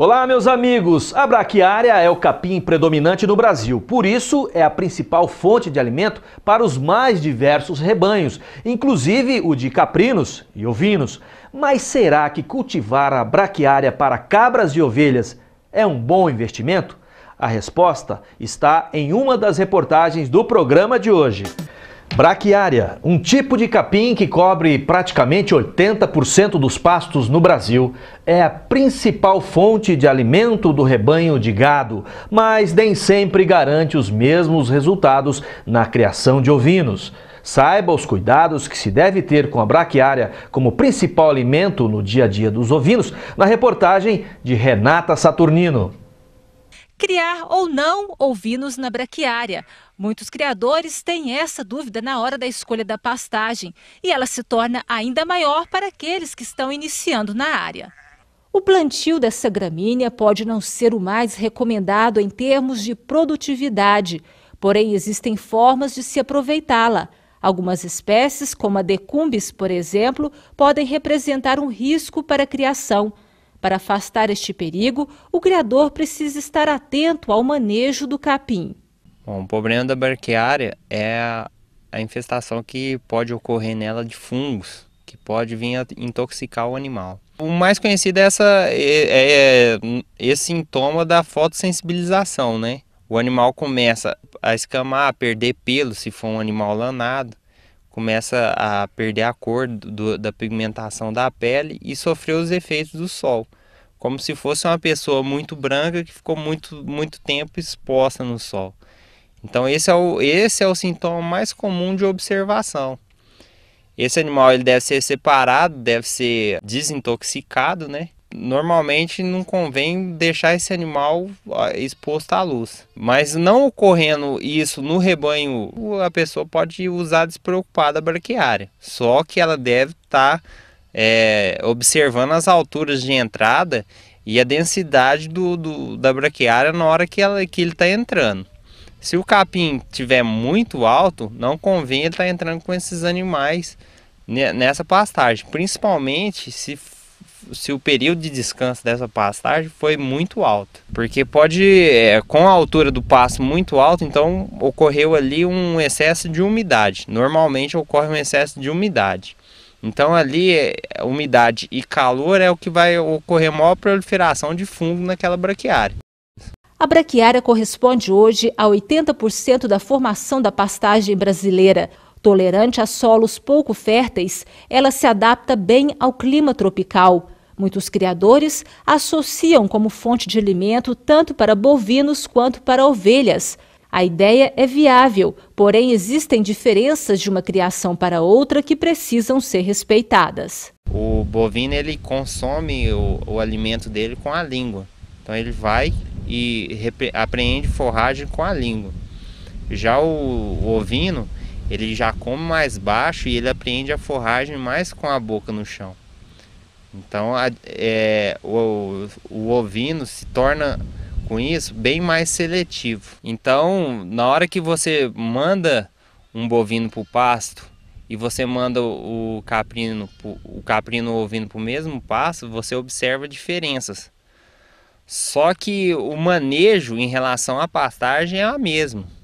Olá, meus amigos! A braquiária é o capim predominante no Brasil, por isso é a principal fonte de alimento para os mais diversos rebanhos, inclusive o de caprinos e ovinos. Mas será que cultivar a braquiária para cabras e ovelhas é um bom investimento? A resposta está em uma das reportagens do programa de hoje. Braquiária, um tipo de capim que cobre praticamente 80% dos pastos no Brasil, é a principal fonte de alimento do rebanho de gado, mas nem sempre garante os mesmos resultados na criação de ovinos. Saiba os cuidados que se deve ter com a braquiária como principal alimento no dia a dia dos ovinos na reportagem de Renata Saturnino criar ou não ovinos na braquiária. Muitos criadores têm essa dúvida na hora da escolha da pastagem e ela se torna ainda maior para aqueles que estão iniciando na área. O plantio dessa gramínea pode não ser o mais recomendado em termos de produtividade, porém existem formas de se aproveitá-la. Algumas espécies, como a decumbis, por exemplo, podem representar um risco para a criação. Para afastar este perigo, o criador precisa estar atento ao manejo do capim. Bom, o problema da barqueária é a infestação que pode ocorrer nela de fungos, que pode vir a intoxicar o animal. O mais conhecido é, essa, é, é, é esse sintoma da fotossensibilização, né? O animal começa a escamar, a perder pelo, se for um animal lanado começa a perder a cor do, da pigmentação da pele e sofreu os efeitos do sol. Como se fosse uma pessoa muito branca que ficou muito, muito tempo exposta no sol. Então esse é o, esse é o sintoma mais comum de observação. Esse animal ele deve ser separado, deve ser desintoxicado, né? normalmente não convém deixar esse animal exposto à luz. Mas não ocorrendo isso no rebanho, a pessoa pode usar despreocupada a braquiária. Só que ela deve estar tá, é, observando as alturas de entrada e a densidade do, do da braquiária na hora que, ela, que ele está entrando. Se o capim tiver muito alto, não convém ele estar tá entrando com esses animais nessa pastagem, principalmente se se o período de descanso dessa pastagem foi muito alto. Porque pode, é, com a altura do pasto muito alta, então ocorreu ali um excesso de umidade. Normalmente ocorre um excesso de umidade. Então ali é, umidade e calor é o que vai ocorrer maior proliferação de fungo naquela braquiária. A braquiária corresponde hoje a 80% da formação da pastagem brasileira. Tolerante a solos pouco férteis, ela se adapta bem ao clima tropical. Muitos criadores associam como fonte de alimento tanto para bovinos quanto para ovelhas. A ideia é viável, porém existem diferenças de uma criação para outra que precisam ser respeitadas. O bovino ele consome o, o alimento dele com a língua, então ele vai e apreende forragem com a língua. Já o, o ovino ele já come mais baixo e ele apreende a forragem mais com a boca no chão. Então a, é, o, o ovino se torna com isso bem mais seletivo. Então, na hora que você manda um bovino para o pasto e você manda o caprino, o caprino ovino para o mesmo pasto, você observa diferenças. Só que o manejo em relação à pastagem é a mesma.